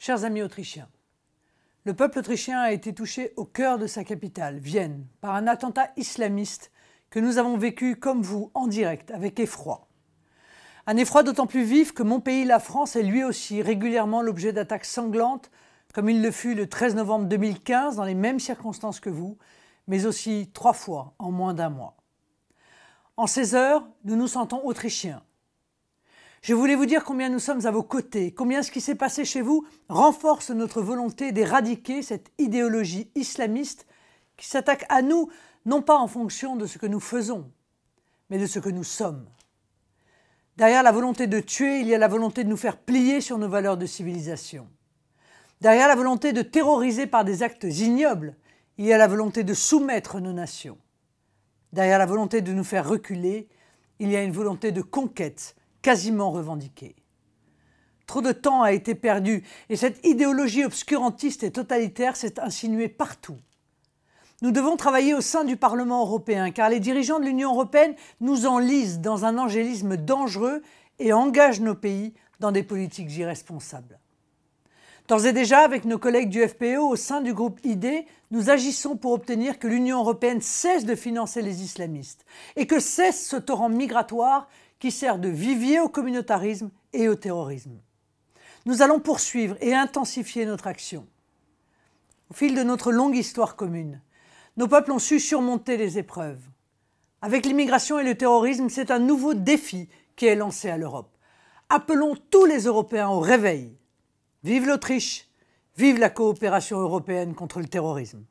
Chers amis autrichiens, le peuple autrichien a été touché au cœur de sa capitale, Vienne, par un attentat islamiste que nous avons vécu comme vous en direct avec effroi. Un effroi d'autant plus vif que mon pays, la France, est lui aussi régulièrement l'objet d'attaques sanglantes, comme il le fut le 13 novembre 2015 dans les mêmes circonstances que vous, mais aussi trois fois en moins d'un mois. En ces heures, nous nous sentons autrichiens, je voulais vous dire combien nous sommes à vos côtés, combien ce qui s'est passé chez vous renforce notre volonté d'éradiquer cette idéologie islamiste qui s'attaque à nous, non pas en fonction de ce que nous faisons, mais de ce que nous sommes. Derrière la volonté de tuer, il y a la volonté de nous faire plier sur nos valeurs de civilisation. Derrière la volonté de terroriser par des actes ignobles, il y a la volonté de soumettre nos nations. Derrière la volonté de nous faire reculer, il y a une volonté de conquête quasiment revendiquée. Trop de temps a été perdu et cette idéologie obscurantiste et totalitaire s'est insinuée partout. Nous devons travailler au sein du Parlement européen car les dirigeants de l'Union européenne nous enlisent dans un angélisme dangereux et engagent nos pays dans des politiques irresponsables. D'ores et déjà, avec nos collègues du FPO au sein du groupe ID, nous agissons pour obtenir que l'Union européenne cesse de financer les islamistes et que cesse ce torrent migratoire qui sert de vivier au communautarisme et au terrorisme. Nous allons poursuivre et intensifier notre action. Au fil de notre longue histoire commune, nos peuples ont su surmonter les épreuves. Avec l'immigration et le terrorisme, c'est un nouveau défi qui est lancé à l'Europe. Appelons tous les Européens au réveil. Vive l'Autriche, vive la coopération européenne contre le terrorisme.